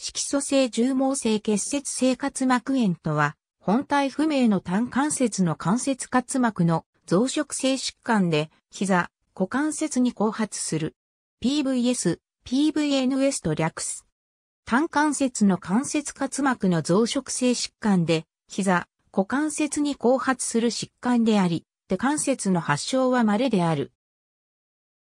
色素性重毛性結節性滑膜炎とは、本体不明の単関節の関節滑膜の増殖性疾患で、膝、股関節に後発する。PVS、PVNS と略す。単関節の関節滑膜の増殖性疾患で、膝、股関節に後発する疾患であり、手関節の発症は稀である。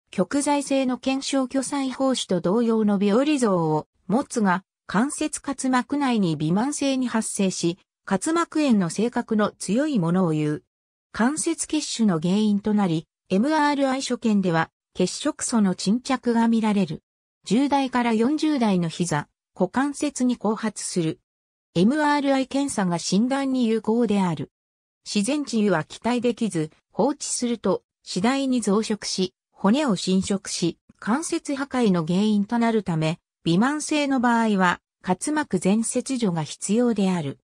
極在性の検証巨細胞腫と同様の病理像を持つが、関節滑膜内に微慢性に発生し、滑膜炎の性格の強いものを言う。関節血腫の原因となり、MRI 所見では血色素の沈着が見られる。10代から40代の膝、股関節に後発する。MRI 検査が診断に有効である。自然治癒は期待できず、放置すると次第に増殖し、骨を侵食し、関節破壊の原因となるため、微慢性の場合は滑膜全切除が必要である。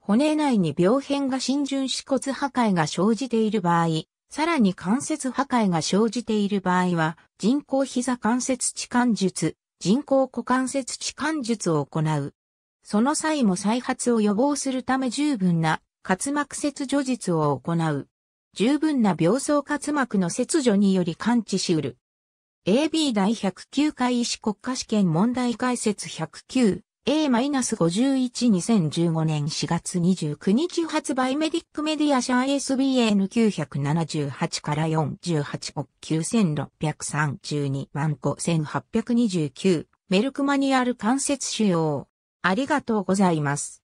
骨内に病変が浸潤死骨破壊が生じている場合、さらに関節破壊が生じている場合は、人工膝関節置換術、人工股関節置換術を行う。その際も再発を予防するため十分な滑膜切除術を行う。十分な病巣滑膜の切除により感知しうる。AB 第109回医師国家試験問題解説 109A-512015 年4月29日発売メディックメディア社 SBN978 から48億9632万5829メルクマニュアル関節使用ありがとうございます。